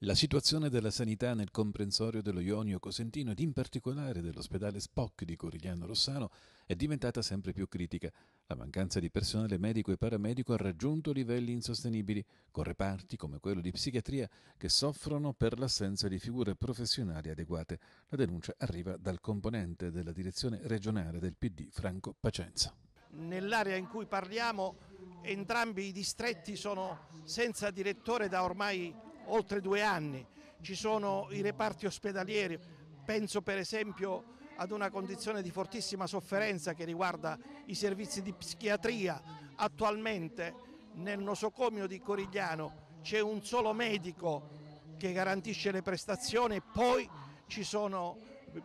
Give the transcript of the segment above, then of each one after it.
La situazione della sanità nel comprensorio dello Ionio Cosentino ed in particolare dell'ospedale Spock di Corigliano Rossano è diventata sempre più critica. La mancanza di personale medico e paramedico ha raggiunto livelli insostenibili, con reparti come quello di psichiatria che soffrono per l'assenza di figure professionali adeguate. La denuncia arriva dal componente della direzione regionale del PD, Franco Pacenza. Nell'area in cui parliamo entrambi i distretti sono senza direttore da ormai oltre due anni, ci sono i reparti ospedalieri, penso per esempio ad una condizione di fortissima sofferenza che riguarda i servizi di psichiatria. Attualmente nel nosocomio di Corigliano c'è un solo medico che garantisce le prestazioni e poi ci sono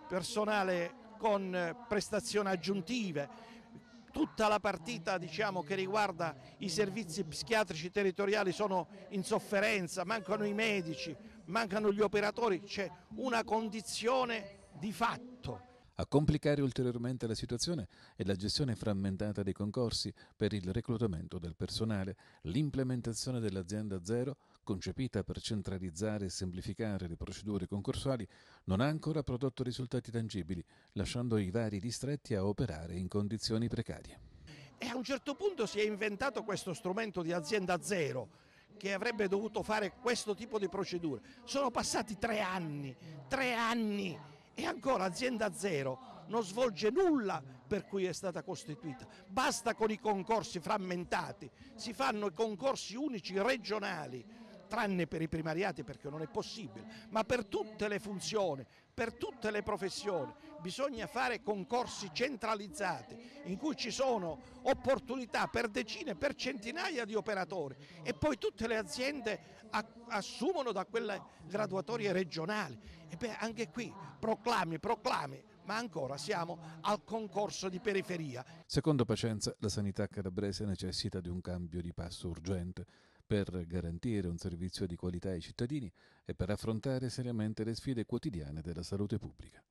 personale con prestazioni aggiuntive, tutta la partita diciamo, che riguarda i servizi psichiatrici territoriali sono in sofferenza, mancano i medici, mancano gli operatori, c'è una condizione di fatto a complicare ulteriormente la situazione è la gestione frammentata dei concorsi per il reclutamento del personale, l'implementazione dell'azienda zero, concepita per centralizzare e semplificare le procedure concorsuali, non ha ancora prodotto risultati tangibili, lasciando i vari distretti a operare in condizioni precarie. E a un certo punto si è inventato questo strumento di azienda zero che avrebbe dovuto fare questo tipo di procedure. Sono passati tre anni, tre anni e ancora azienda zero non svolge nulla per cui è stata costituita, basta con i concorsi frammentati, si fanno i concorsi unici regionali tranne per i primariati perché non è possibile, ma per tutte le funzioni, per tutte le professioni bisogna fare concorsi centralizzati in cui ci sono opportunità per decine, per centinaia di operatori e poi tutte le aziende assumono da quelle graduatorie regionali. E beh, anche qui proclami, proclami, ma ancora siamo al concorso di periferia. Secondo Pacenza, la sanità calabrese necessita di un cambio di passo urgente per garantire un servizio di qualità ai cittadini e per affrontare seriamente le sfide quotidiane della salute pubblica.